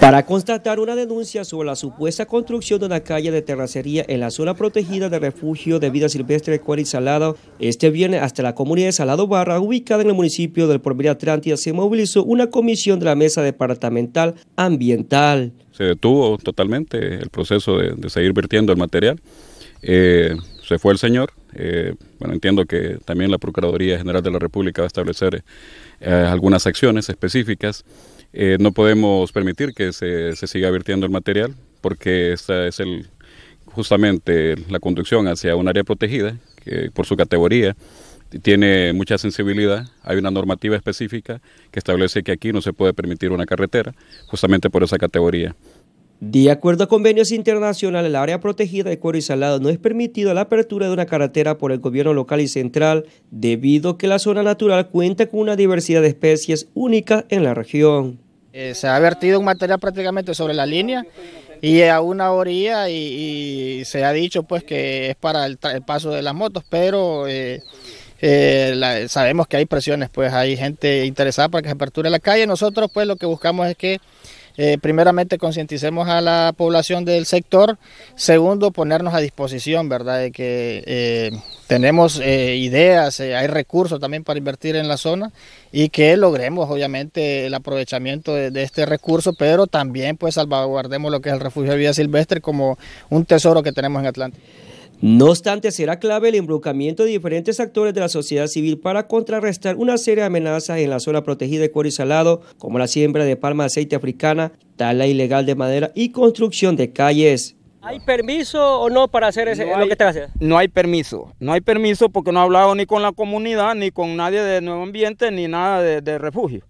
para constatar una denuncia sobre la supuesta construcción de una calle de terracería en la zona protegida de refugio de vida silvestre Cuari Salado. Este viernes hasta la comunidad de Salado Barra, ubicada en el municipio del Porvenir Atlántida, se movilizó una comisión de la Mesa Departamental Ambiental. Se detuvo totalmente el proceso de, seguir vertiendo el material. Eh, se fue el señor. Eh, bueno, entiendo que también la Procuraduría General de la República va a establecer eh, algunas acciones específicas. Eh, no podemos permitir que se, se siga vertiendo el material porque esta es el, justamente la conducción hacia un área protegida que por su categoría tiene mucha sensibilidad. Hay una normativa específica que establece que aquí no se puede permitir una carretera justamente por esa categoría. De acuerdo a convenios internacionales, el área protegida de Cuero y Salado no es permitida la apertura de una carretera por el gobierno local y central, debido a que la zona natural cuenta con una diversidad de especies única en la región. Eh, se ha vertido un material prácticamente sobre la línea y a una orilla y, se ha dicho pues que es para el, paso de las motos, pero eh, eh, sabemos que hay presiones, pues hay gente interesada para que se aperture la calle. Nosotros pues lo que buscamos es que eh, primeramente concienticemos a la población del sector, segundo ponernos a disposición, ¿verdad? De que eh, tenemos eh, ideas, hay recursos también para invertir en la zona y que logremos obviamente el aprovechamiento de, este recurso, pero también pues salvaguardemos lo que es el refugio de vida silvestre como un tesoro que tenemos en Atlántico. No obstante, será clave el involucramiento de diferentes actores de la sociedad civil para contrarrestar una serie de amenazas en la zona protegida de salado, como la siembra de palma de aceite africana, tala ilegal de madera y construcción de calles. ¿Hay permiso o no para hacer ese, no que te No hay permiso, no hay permiso porque no he hablado ni con la comunidad, ni con nadie de nuevo ambiente, ni nada de, refugio.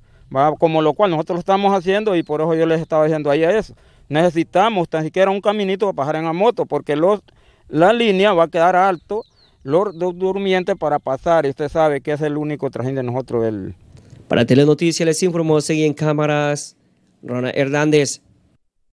Como lo cual nosotros lo estamos haciendo y por eso yo les estaba diciendo ahí a eso. Necesitamos tan siquiera un caminito para bajar en la moto porque los la línea va a quedar alto, los dos durmientes para pasar, y usted sabe que es el único trajín de nosotros. El... Para Telenoticias les informó, seguí en cámaras, Rona Hernández.